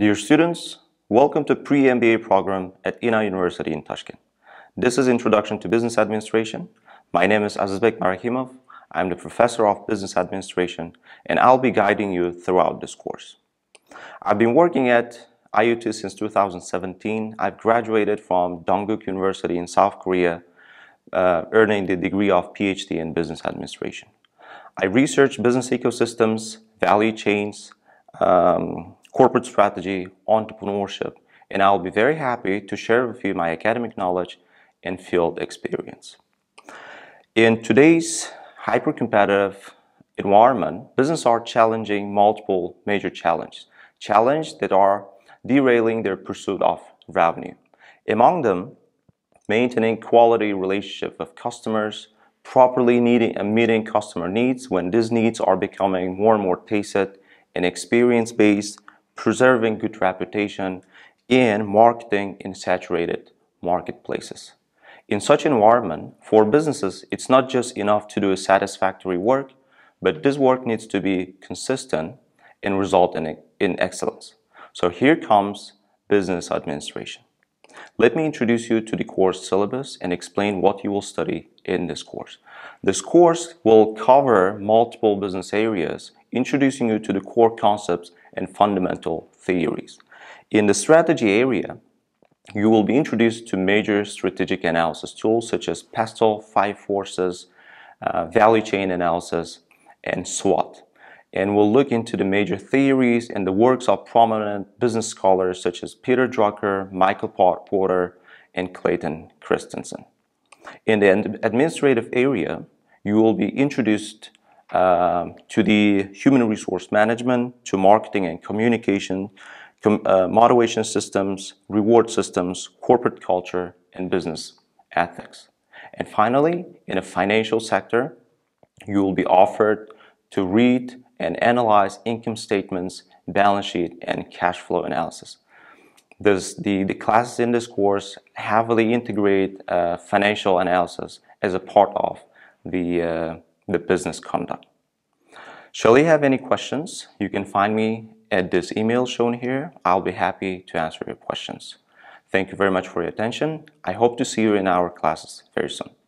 Dear students, welcome to pre-MBA program at INA University in Tashkent. This is Introduction to Business Administration. My name is Azizbek Marahimov. I'm the Professor of Business Administration and I'll be guiding you throughout this course. I've been working at IUT since 2017. I've graduated from Dongguk University in South Korea, uh, earning the degree of PhD in Business Administration. I research business ecosystems, value chains, um, corporate strategy, entrepreneurship, and I'll be very happy to share with you my academic knowledge and field experience. In today's hyper-competitive environment, businesses are challenging multiple major challenges, challenges that are derailing their pursuit of revenue. Among them, maintaining quality relationship with customers, properly needing and uh, meeting customer needs when these needs are becoming more and more tasted and experience-based, preserving good reputation in marketing in saturated marketplaces. In such environment, for businesses, it's not just enough to do satisfactory work, but this work needs to be consistent and result in, in excellence. So here comes business administration. Let me introduce you to the course syllabus and explain what you will study in this course. This course will cover multiple business areas, introducing you to the core concepts and fundamental theories. In the strategy area, you will be introduced to major strategic analysis tools such as PESTEL, Five Forces, uh, Value Chain Analysis, and SWOT and we'll look into the major theories and the works of prominent business scholars such as Peter Drucker, Michael Porter, and Clayton Christensen. In the administrative area, you will be introduced uh, to the human resource management, to marketing and communication, com uh, systems, reward systems, corporate culture, and business ethics. And finally, in the financial sector, you will be offered to read and analyze income statements, balance sheet, and cash flow analysis. This, the, the classes in this course heavily integrate uh, financial analysis as a part of the, uh, the business conduct. Shall you have any questions, you can find me at this email shown here. I'll be happy to answer your questions. Thank you very much for your attention. I hope to see you in our classes very soon.